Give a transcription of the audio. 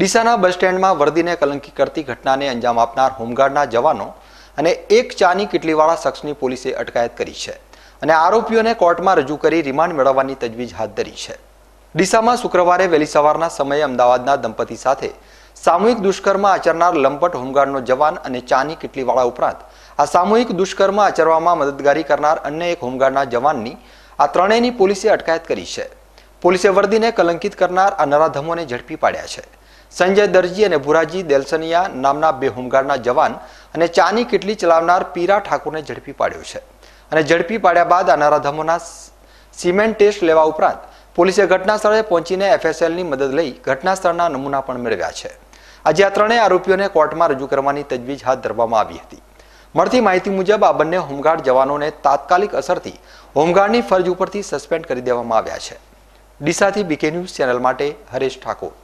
ડીસાના બસ સ્ટેન્ડમાં વર્દીને કલંકી કરતી ઘટનાને અંજામ આપનાર હોમગાર્ડના જવાનો અને એક ચાની કિટલીવાળા શખ્સની પોલીસે અટકાયત કરી છે અને આરોપીઓને કોર્ટમાં રજૂ કરી રિમાન્ડ મેળવવાની તજવીજ હાથ ધરી છે ડીસામાં શુક્રવારે વહેલી સવારના સમયે અમદાવાદના દંપતી સાથે સામૂહિક દુષ્કર્મ આચરનાર લંપટ હોમગાર્ડનો જવાન અને ચાની કિટલીવાળા ઉપરાંત આ સામૂહિક દુષ્કર્મ આચરવામાં મદદગારી કરનાર અન્ય એક હોમગાર્ડના જવાનની આ ત્રણેયની પોલીસે અટકાયત કરી છે પોલીસે વર્દીને કલંકિત કરનાર આ નરાધમોને ઝડપી પાડ્યા છે સંજય દરજી અને ભુરાજી દેલસનિયા નામના બે હોમગાર્ડના જવાન અને ચાની કેટલી ચલાવનાર પીરા ઠાકોરને ઝડપી પાડ્યો છે અને ઝડપી પાડ્યા બાદ આ નરાધમોના સિમેન્ટ ટેસ્ટ લેવા ઉપરાંત પોલીસે ઘટના સ્થળે પહોંચીને એફએસએલની મદદ લઈ ઘટના સ્થળના નમૂના પણ મેળવ્યા છે આજે આ ત્રણેય આરોપીઓને કોર્ટમાં રજૂ કરવાની તજવીજ હાથ ધરવામાં આવી હતી મળતી માહિતી મુજબ આ બંને હોમગાર્ડ જવાનોને તાત્કાલિક અસરથી હોમગાર્ડની ફરજ ઉપરથી સસ્પેન્ડ કરી દેવામાં આવ્યા છે ડીસાથી બીકે ન્યૂઝ ચેનલ માટે હરેશ ઠાકોર